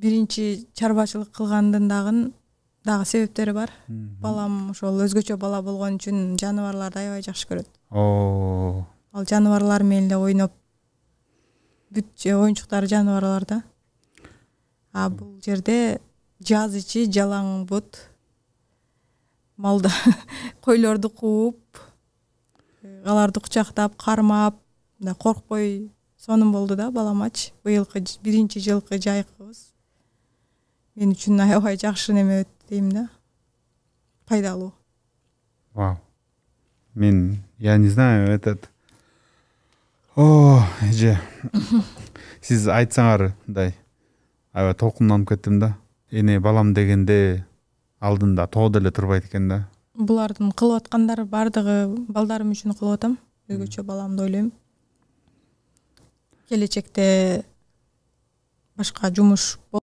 биринчи чарбачылык кылгандын дагы дагы себептери бар балам ошол өзгөчө бала болгон үчүн жаныбарларды аябай жакшы көрөт ал жаныбарлар менен эле ойноп бүт оюнчуктары жаныбарлар да а бул жерде жаз ичи жалаң бут малда койлорду кууп э, аларды кучактап кармап мындай коркпой сонун болду да баламачы быйылкы биринчи жылкы жайкы мен үчүн аябай жақсы неме дейм да пайдалы вау мен я не знаю этот о эже сіз айтсаңар мындай аябай толкунданып кеттим да эне балам дегенде алдында тоо деле турбайт экен да булардын кылып аткандары баардыгы балдарым үчүн кылып атам өзгөчө баламды ойлойм келечекте башка жумуш